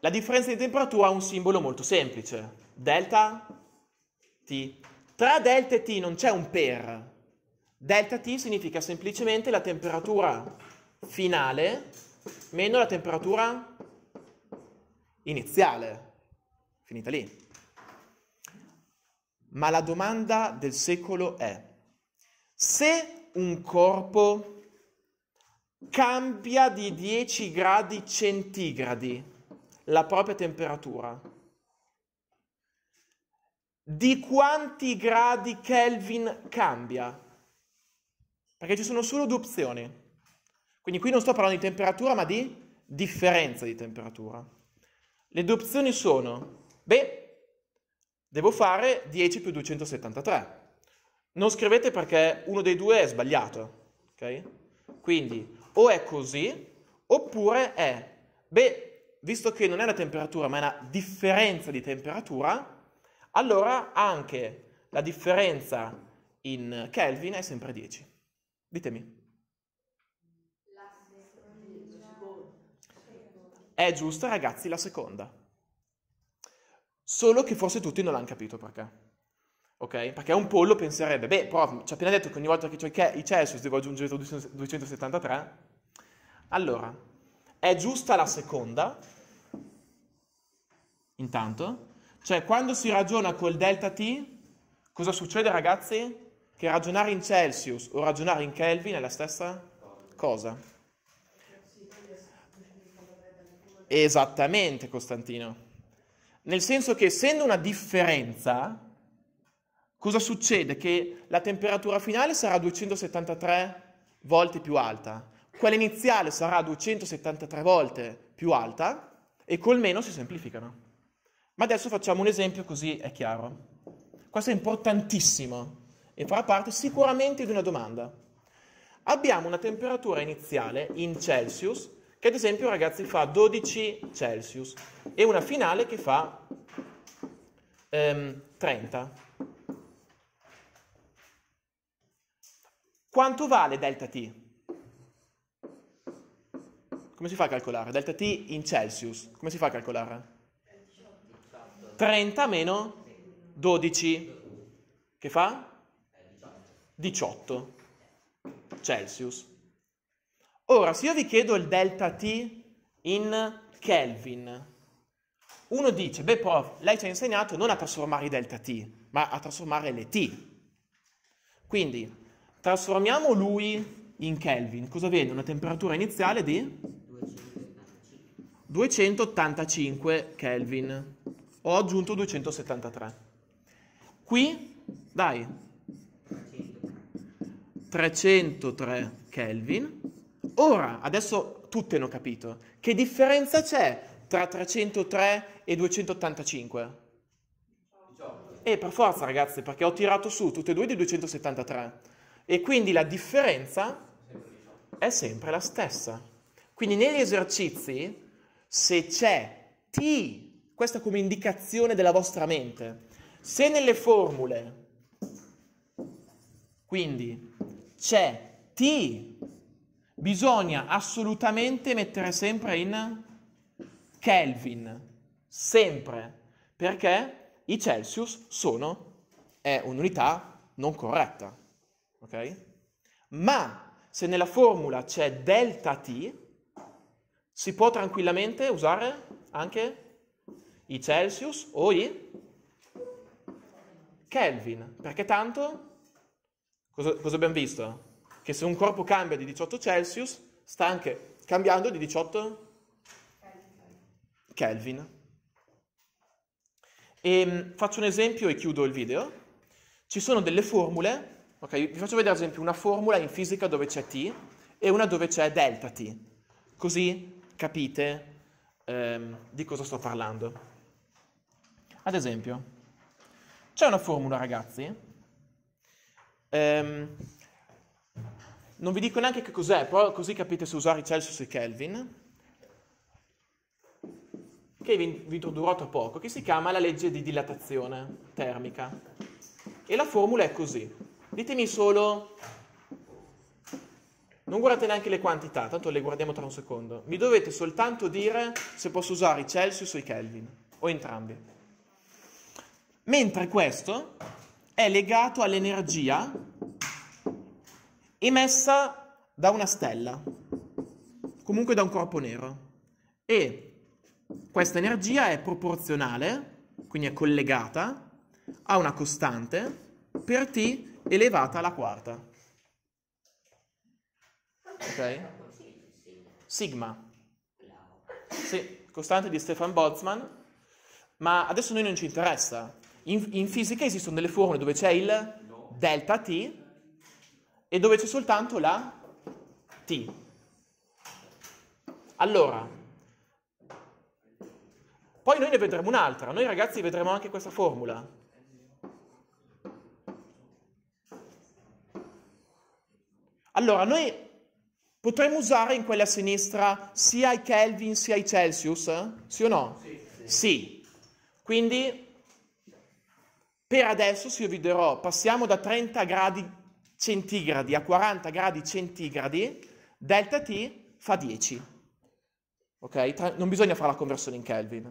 La differenza di temperatura ha un simbolo molto semplice, delta T. Tra delta e T non c'è un per. Delta T significa semplicemente la temperatura finale meno la temperatura iniziale. Finita lì. Ma la domanda del secolo è, se un corpo cambia di 10 gradi centigradi, la propria temperatura. Di quanti gradi Kelvin cambia? Perché ci sono solo due opzioni. Quindi qui non sto parlando di temperatura, ma di differenza di temperatura. Le due opzioni sono, beh, devo fare 10 più 273. Non scrivete perché uno dei due è sbagliato, ok? Quindi o è così, oppure è, beh, visto che non è la temperatura ma è una differenza di temperatura, allora anche la differenza in Kelvin è sempre 10. Ditemi. È giusta ragazzi la seconda. Solo che forse tutti non l'hanno capito perché. Ok? Perché un pollo penserebbe, beh, prof, ci ha appena detto che ogni volta che c'è i Celsius devo aggiungere 273. Allora, è giusta la seconda, intanto. Cioè, quando si ragiona col delta t, cosa succede, ragazzi? Che ragionare in Celsius o ragionare in Kelvin è la stessa cosa. Esattamente, Costantino. Nel senso che essendo una differenza, cosa succede? Che la temperatura finale sarà 273 volte più alta, quella iniziale sarà 273 volte più alta e col meno si semplificano. Ma adesso facciamo un esempio così è chiaro. Questo è importantissimo e farà parte sicuramente di una domanda. Abbiamo una temperatura iniziale in Celsius che ad esempio ragazzi fa 12 Celsius e una finale che fa ehm, 30. Quanto vale delta T? Come si fa a calcolare? Delta T in Celsius, come si fa a calcolare? 30 meno 12, che fa? 18 Celsius. Ora, se io vi chiedo il delta T in Kelvin, uno dice, beh prof, lei ci ha insegnato non a trasformare i delta T, ma a trasformare le T. Quindi, trasformiamo lui in Kelvin. Cosa vede? Una temperatura iniziale di 285 Kelvin ho aggiunto 273. Qui, dai, 303 Kelvin. Ora, adesso tutti hanno capito, che differenza c'è tra 303 e 285? E eh, per forza ragazzi, perché ho tirato su tutte e due di 273. E quindi la differenza è sempre la stessa. Quindi negli esercizi, se c'è T questa come indicazione della vostra mente. Se nelle formule, quindi, c'è T, bisogna assolutamente mettere sempre in Kelvin, sempre, perché i Celsius sono è un'unità non corretta, ok? Ma se nella formula c'è delta T, si può tranquillamente usare anche i Celsius o i Kelvin, perché tanto cosa, cosa abbiamo visto? Che se un corpo cambia di 18 Celsius sta anche cambiando di 18 Kelvin. E ehm, faccio un esempio e chiudo il video. Ci sono delle formule, ok? Vi faccio vedere ad esempio una formula in fisica dove c'è T e una dove c'è delta T, così capite ehm, di cosa sto parlando. Ad esempio, c'è una formula, ragazzi. Ehm, non vi dico neanche che cos'è, però così capite se usare i Celsius e i Kelvin, che vi, vi introdurrò tra poco, che si chiama la legge di dilatazione termica. E la formula è così. Ditemi solo non guardate neanche le quantità, tanto le guardiamo tra un secondo. Mi dovete soltanto dire se posso usare i Celsius o i Kelvin, o entrambi mentre questo è legato all'energia emessa da una stella, comunque da un corpo nero. E questa energia è proporzionale, quindi è collegata, a una costante per t elevata alla quarta. Ok? Sigma. Sì, costante di Stefan Boltzmann, ma adesso a noi non ci interessa, in, in fisica esistono delle formule dove c'è il delta t e dove c'è soltanto la t. Allora, poi noi ne vedremo un'altra, noi ragazzi vedremo anche questa formula. Allora, noi potremmo usare in quella a sinistra sia i Kelvin sia i Celsius, sì o no? Sì, sì. sì. Quindi per adesso, se io vi darò, passiamo da 30 gradi centigradi a 40 gradi centigradi, delta T fa 10. Ok? non bisogna fare la conversione in Kelvin.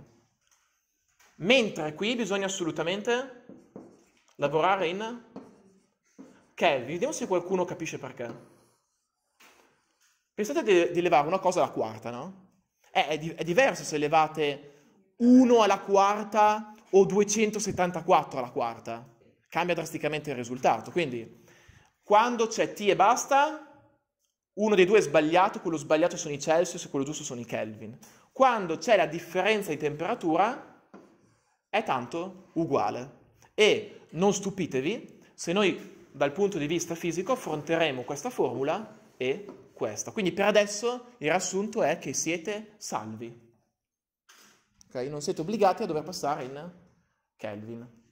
Mentre qui bisogna assolutamente lavorare in Kelvin. Vediamo se qualcuno capisce perché. Pensate di, di levare una cosa alla quarta, no? Eh, è, di, è diverso se levate 1 alla quarta o 274 alla quarta. Cambia drasticamente il risultato. Quindi, quando c'è T e basta, uno dei due è sbagliato, quello sbagliato sono i Celsius e quello giusto sono i Kelvin. Quando c'è la differenza di temperatura, è tanto uguale. E non stupitevi se noi dal punto di vista fisico affronteremo questa formula e questa. Quindi per adesso il riassunto è che siete salvi ok? Non siete obbligati a dover passare in Kelvin.